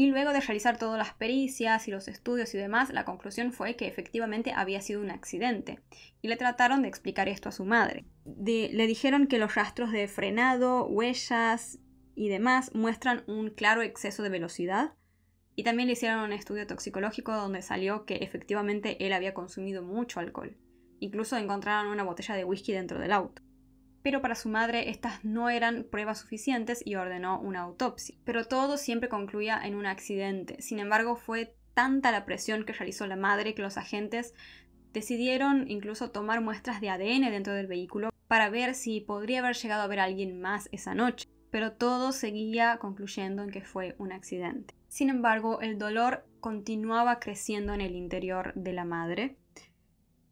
Y luego de realizar todas las pericias y los estudios y demás, la conclusión fue que efectivamente había sido un accidente. Y le trataron de explicar esto a su madre. le dijeron que los rastros de frenado, huellas y demás muestran un claro exceso de velocidad. Y también le hicieron un estudio toxicológico donde salió que efectivamente él había consumido mucho alcohol. Incluso encontraron una botella de whisky dentro del auto pero para su madre estas no eran pruebas suficientes y ordenó una autopsia. Pero todo siempre concluía en un accidente. Sin embargo, fue tanta la presión que realizó la madre que los agentes decidieron incluso tomar muestras de ADN dentro del vehículo para ver si podría haber llegado a ver a alguien más esa noche. Pero todo seguía concluyendo en que fue un accidente. Sin embargo, el dolor continuaba creciendo en el interior de la madre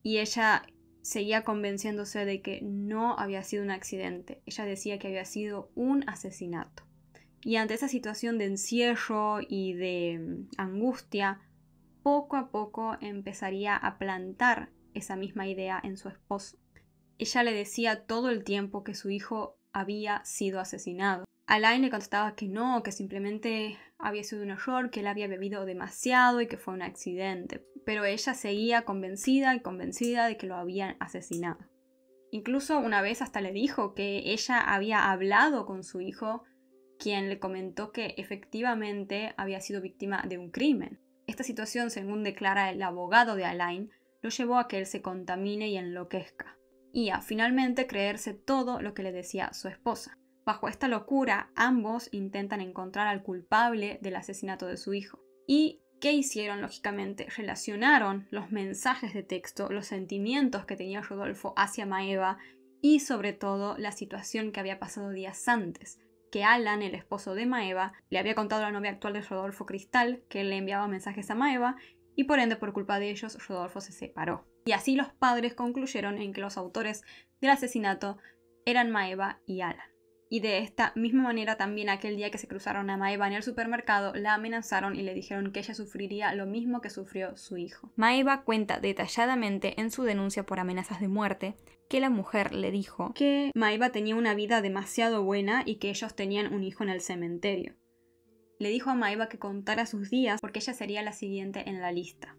y ella seguía convenciéndose de que no había sido un accidente. Ella decía que había sido un asesinato. Y ante esa situación de encierro y de mm, angustia, poco a poco empezaría a plantar esa misma idea en su esposo. Ella le decía todo el tiempo que su hijo había sido asesinado. Alain le contestaba que no, que simplemente había sido un error, que él había bebido demasiado y que fue un accidente, pero ella seguía convencida y convencida de que lo habían asesinado. Incluso una vez hasta le dijo que ella había hablado con su hijo, quien le comentó que efectivamente había sido víctima de un crimen. Esta situación, según declara el abogado de Alain, lo llevó a que él se contamine y enloquezca, y a finalmente creerse todo lo que le decía su esposa. Bajo esta locura, ambos intentan encontrar al culpable del asesinato de su hijo. ¿Y qué hicieron? Lógicamente, relacionaron los mensajes de texto, los sentimientos que tenía Rodolfo hacia Maeva y sobre todo la situación que había pasado días antes, que Alan, el esposo de Maeva, le había contado a la novia actual de Rodolfo Cristal que él le enviaba mensajes a Maeva y por ende por culpa de ellos Rodolfo se separó. Y así los padres concluyeron en que los autores del asesinato eran Maeva y Alan. Y de esta misma manera también aquel día que se cruzaron a Maeva en el supermercado, la amenazaron y le dijeron que ella sufriría lo mismo que sufrió su hijo. Maeva cuenta detalladamente en su denuncia por amenazas de muerte que la mujer le dijo que Maeva tenía una vida demasiado buena y que ellos tenían un hijo en el cementerio. Le dijo a Maeva que contara sus días porque ella sería la siguiente en la lista.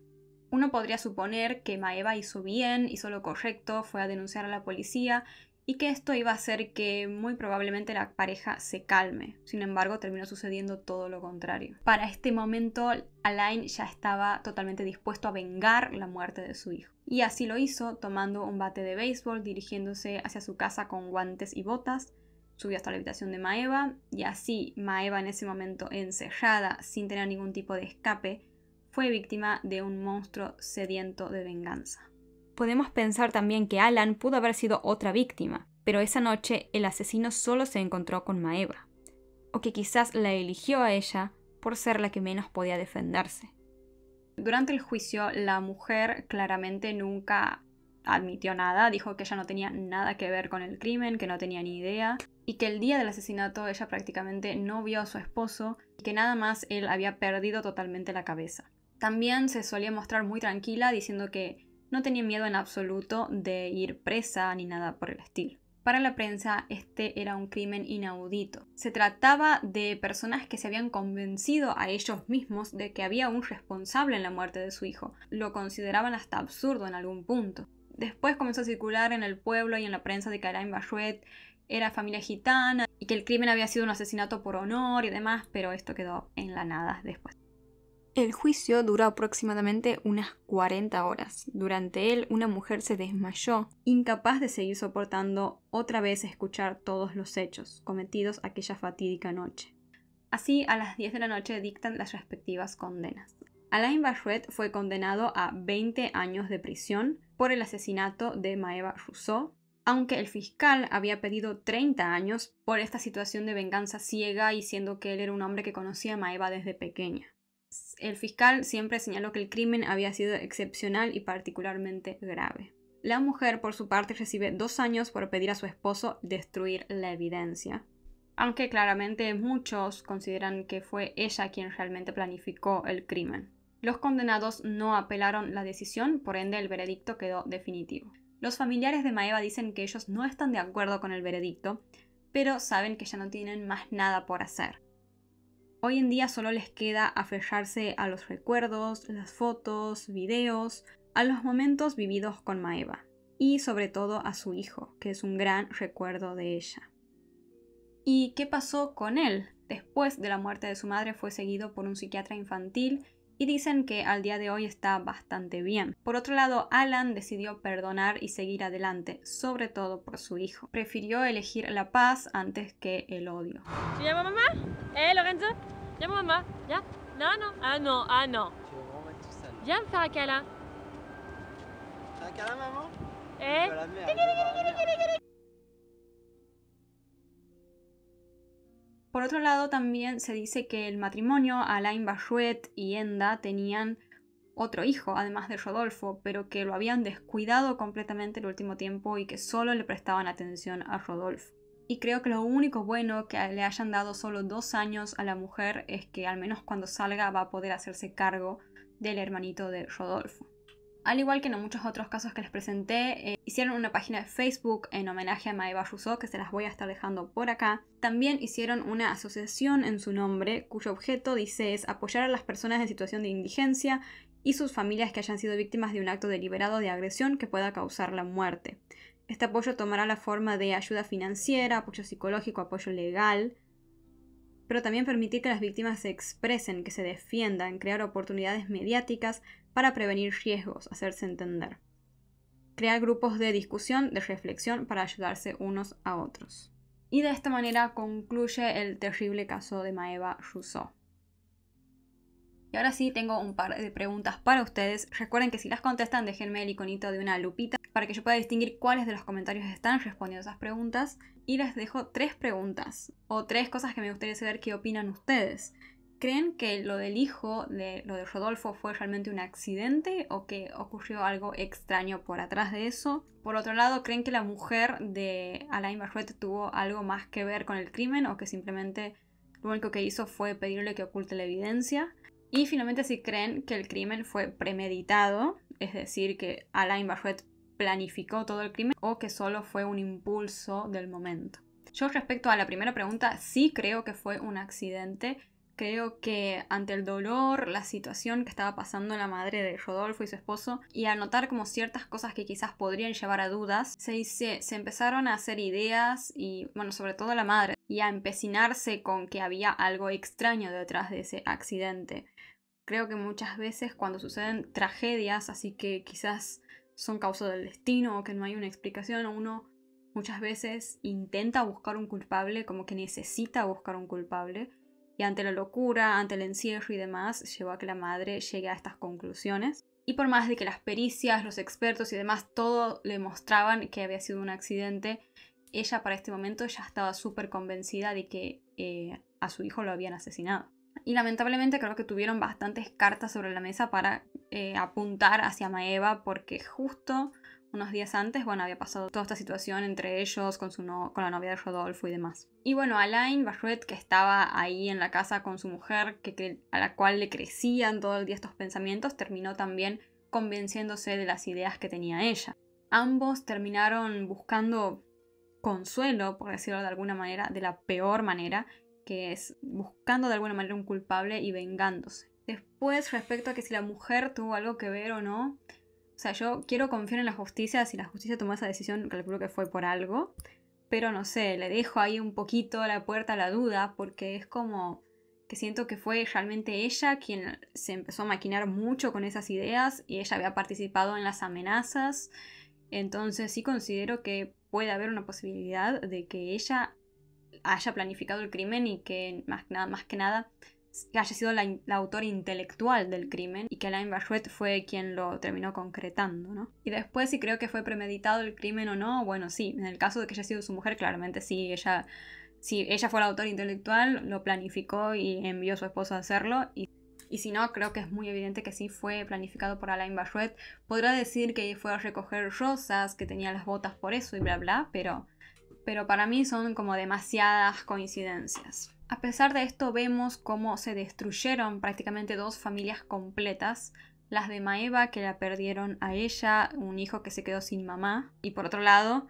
Uno podría suponer que Maeva hizo bien, hizo lo correcto, fue a denunciar a la policía y que esto iba a hacer que muy probablemente la pareja se calme. Sin embargo, terminó sucediendo todo lo contrario. Para este momento, Alain ya estaba totalmente dispuesto a vengar la muerte de su hijo. Y así lo hizo, tomando un bate de béisbol, dirigiéndose hacia su casa con guantes y botas, subió hasta la habitación de Maeva y así Maeva en ese momento encerrada, sin tener ningún tipo de escape, fue víctima de un monstruo sediento de venganza podemos pensar también que Alan pudo haber sido otra víctima, pero esa noche el asesino solo se encontró con Maeva, o que quizás la eligió a ella por ser la que menos podía defenderse. Durante el juicio, la mujer claramente nunca admitió nada, dijo que ella no tenía nada que ver con el crimen, que no tenía ni idea, y que el día del asesinato ella prácticamente no vio a su esposo y que nada más él había perdido totalmente la cabeza. También se solía mostrar muy tranquila diciendo que no tenía miedo en absoluto de ir presa ni nada por el estilo. Para la prensa este era un crimen inaudito. Se trataba de personas que se habían convencido a ellos mismos de que había un responsable en la muerte de su hijo. Lo consideraban hasta absurdo en algún punto. Después comenzó a circular en el pueblo y en la prensa de que Alain Bachuet era familia gitana y que el crimen había sido un asesinato por honor y demás, pero esto quedó en la nada después. El juicio duró aproximadamente unas 40 horas. Durante él, una mujer se desmayó, incapaz de seguir soportando otra vez escuchar todos los hechos cometidos aquella fatídica noche. Así, a las 10 de la noche dictan las respectivas condenas. Alain Barret fue condenado a 20 años de prisión por el asesinato de Maeva Rousseau, aunque el fiscal había pedido 30 años por esta situación de venganza ciega y siendo que él era un hombre que conocía a Maeva desde pequeña. El fiscal siempre señaló que el crimen había sido excepcional y particularmente grave. La mujer, por su parte, recibe dos años por pedir a su esposo destruir la evidencia. Aunque claramente muchos consideran que fue ella quien realmente planificó el crimen. Los condenados no apelaron la decisión, por ende el veredicto quedó definitivo. Los familiares de Maeva dicen que ellos no están de acuerdo con el veredicto, pero saben que ya no tienen más nada por hacer. Hoy en día solo les queda aferrarse a los recuerdos, las fotos, videos, a los momentos vividos con Maeva y sobre todo a su hijo, que es un gran recuerdo de ella. ¿Y qué pasó con él? Después de la muerte de su madre fue seguido por un psiquiatra infantil y dicen que al día de hoy está bastante bien. Por otro lado, Alan decidió perdonar y seguir adelante, sobre todo por su hijo. Prefirió elegir la paz antes que el odio. ¿Te llamo mamá? ¿Eh, Lorenzo? ¿Llamo mamá? ¿Ya? No, no. Ah, no, ah, no. ¿Ya a me faire un câlin. cala, mamá? Eh Por otro lado, también se dice que el matrimonio, Alain Barruet y Enda, tenían otro hijo, además de Rodolfo, pero que lo habían descuidado completamente el último tiempo y que solo le prestaban atención a Rodolfo. Y creo que lo único bueno que le hayan dado solo dos años a la mujer es que al menos cuando salga va a poder hacerse cargo del hermanito de Rodolfo al igual que en muchos otros casos que les presenté, eh, hicieron una página de Facebook en homenaje a Maeva Rousseau, que se las voy a estar dejando por acá. También hicieron una asociación en su nombre, cuyo objeto dice es apoyar a las personas en situación de indigencia y sus familias que hayan sido víctimas de un acto deliberado de agresión que pueda causar la muerte. Este apoyo tomará la forma de ayuda financiera, apoyo psicológico, apoyo legal, pero también permitir que las víctimas se expresen, que se defiendan, crear oportunidades mediáticas, para prevenir riesgos, hacerse entender. Crear grupos de discusión, de reflexión para ayudarse unos a otros. Y de esta manera concluye el terrible caso de Maeva Rousseau. Y ahora sí tengo un par de preguntas para ustedes. Recuerden que si las contestan déjenme el iconito de una lupita para que yo pueda distinguir cuáles de los comentarios están respondiendo esas preguntas. Y les dejo tres preguntas o tres cosas que me gustaría saber qué opinan ustedes. ¿Creen que lo del hijo, de lo de Rodolfo, fue realmente un accidente o que ocurrió algo extraño por atrás de eso? Por otro lado, ¿creen que la mujer de Alain Barruet tuvo algo más que ver con el crimen o que simplemente lo único que hizo fue pedirle que oculte la evidencia? Y finalmente, si creen que el crimen fue premeditado, es decir, que Alain Barruet planificó todo el crimen o que solo fue un impulso del momento. Yo respecto a la primera pregunta, sí creo que fue un accidente Creo que ante el dolor, la situación que estaba pasando la madre de Rodolfo y su esposo, y al notar como ciertas cosas que quizás podrían llevar a dudas, se, se empezaron a hacer ideas y, bueno, sobre todo la madre, y a empecinarse con que había algo extraño detrás de ese accidente. Creo que muchas veces cuando suceden tragedias, así que quizás son causa del destino o que no hay una explicación, uno muchas veces intenta buscar un culpable, como que necesita buscar un culpable, y ante la locura, ante el encierro y demás, llevó a que la madre llegue a estas conclusiones. Y por más de que las pericias, los expertos y demás, todo le mostraban que había sido un accidente, ella para este momento ya estaba súper convencida de que eh, a su hijo lo habían asesinado. Y lamentablemente creo que tuvieron bastantes cartas sobre la mesa para eh, apuntar hacia Maeva porque justo unos días antes, bueno, había pasado toda esta situación entre ellos, con, su no con la novia de Rodolfo y demás. Y bueno, Alain Barrett, que estaba ahí en la casa con su mujer, que a la cual le crecían todo el día estos pensamientos, terminó también convenciéndose de las ideas que tenía ella. Ambos terminaron buscando consuelo, por decirlo de alguna manera, de la peor manera, que es buscando de alguna manera un culpable y vengándose. Después, respecto a que si la mujer tuvo algo que ver o no, o sea, yo quiero confiar en la justicia, si la justicia tomó esa decisión, calculo que fue por algo, pero no sé, le dejo ahí un poquito la puerta a la duda porque es como que siento que fue realmente ella quien se empezó a maquinar mucho con esas ideas y ella había participado en las amenazas. Entonces sí considero que puede haber una posibilidad de que ella haya planificado el crimen y que más, nada, más que nada que haya sido la, autor intelectual del crimen y que Alain Bachuet fue quien lo terminó concretando, ¿no? Y después si creo que fue premeditado el crimen o no, bueno, sí, en el caso de que haya sido su mujer, claramente sí, ella, si ella fue la autor intelectual, lo planificó y envió a su esposo a hacerlo y y si no, creo que es muy evidente que sí fue planificado por Alain Bachuet. Podrá decir que fue a recoger rosas, que tenía las botas por eso y bla bla, pero, pero para mí son como demasiadas coincidencias. A pesar de esto vemos cómo se destruyeron prácticamente dos familias completas, las de Maeva que la perdieron a ella, un hijo que se quedó sin mamá, y por otro lado,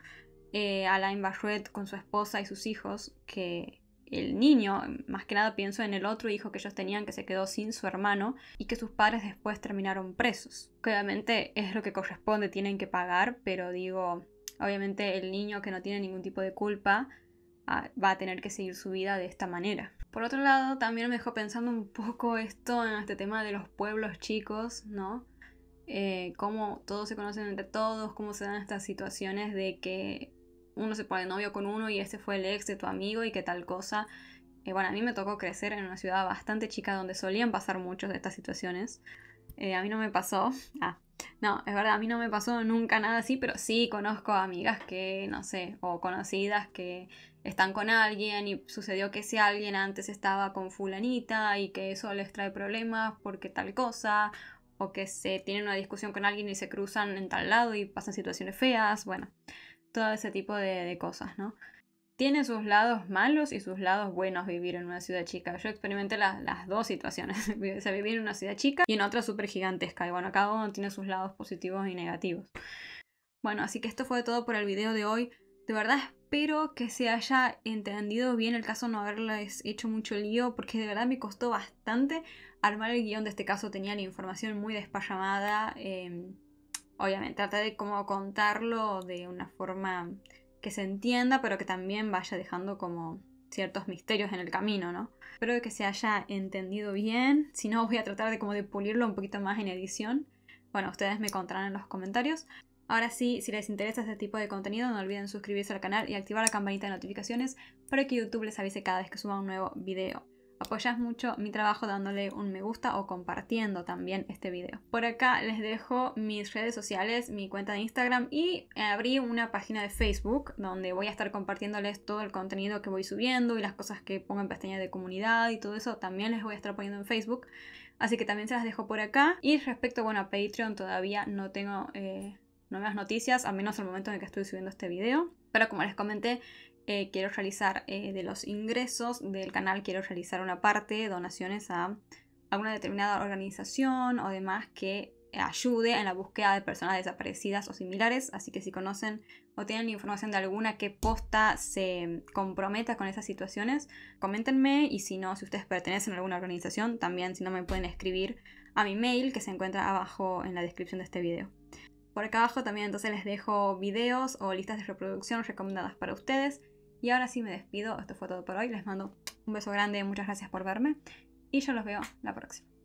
eh, Alain Barruet con su esposa y sus hijos, que el niño, más que nada pienso en el otro hijo que ellos tenían que se quedó sin su hermano y que sus padres después terminaron presos. Que obviamente es lo que corresponde, tienen que pagar, pero digo, obviamente el niño que no tiene ningún tipo de culpa va a tener que seguir su vida de esta manera. Por otro lado, también me dejó pensando un poco esto en este tema de los pueblos chicos, ¿no? Eh, cómo todos se conocen entre todos, cómo se dan estas situaciones de que uno se pone novio con uno y este fue el ex de tu amigo y que tal cosa. Eh, bueno, a mí me tocó crecer en una ciudad bastante chica donde solían pasar muchos de estas situaciones. Eh, a mí no me pasó. Ah, no, es verdad, a mí no me pasó nunca nada así, pero sí conozco amigas que, no sé, o conocidas que están con alguien y sucedió que si alguien antes estaba con fulanita y que eso les trae problemas porque tal cosa, o que se tienen una discusión con alguien y se cruzan en tal lado y pasan situaciones feas, bueno, todo ese tipo de, cosas, ¿no? Tiene sus lados malos y sus lados buenos vivir en una ciudad chica. Yo experimenté las dos situaciones. vivir en una ciudad chica y en otra súper gigantesca. Y bueno, cada uno tiene sus lados positivos y negativos. Bueno, así que esto fue todo por el video de hoy. De verdad Espero que se haya entendido bien el caso, no haberles hecho mucho lío, porque de verdad me costó bastante armar el guión de este caso. Tenía la información muy despallamada. Em, obviamente, traté de como contarlo de una forma que se entienda, pero que también vaya dejando como ciertos misterios en el camino, ¿no? Espero que se haya entendido bien. Si no, voy a tratar de como de pulirlo un poquito más en edición. Bueno, ustedes me contarán en los comentarios. Ahora sí, si les interesa este tipo de contenido, no olviden suscribirse al canal y activar la campanita de notificaciones para que YouTube les avise cada vez que suba un nuevo video. Apoyas mucho mi trabajo dándole un me gusta o compartiendo también este video. Por acá les dejo mis redes sociales, mi cuenta de Instagram y abrí una página de Facebook donde voy a estar compartiéndoles todo el contenido que voy subiendo y las cosas que pongo en pestañas de comunidad y todo eso también les voy a estar poniendo en Facebook. Así que también se las dejo por acá. Y respecto bueno, a Patreon todavía no tengo... Eh, nuevas noticias, a menos el momento en el que estoy subiendo este video. Pero como les comenté, eh, quiero realizar eh, de los ingresos del canal, quiero realizar una parte, donaciones a alguna determinada organización o demás que ayude en la búsqueda de personas desaparecidas o similares. Así que si conocen o tienen información de alguna que posta se comprometa con esas situaciones, coméntenme y si no, si ustedes pertenecen a alguna organización, también si no me pueden escribir a mi mail que se encuentra abajo en la descripción de este video. Por acá abajo también entonces les dejo videos o listas de reproducción recomendadas para ustedes. Y ahora sí me despido, esto fue todo por hoy, les mando un beso grande, muchas gracias por verme y yo los veo la próxima.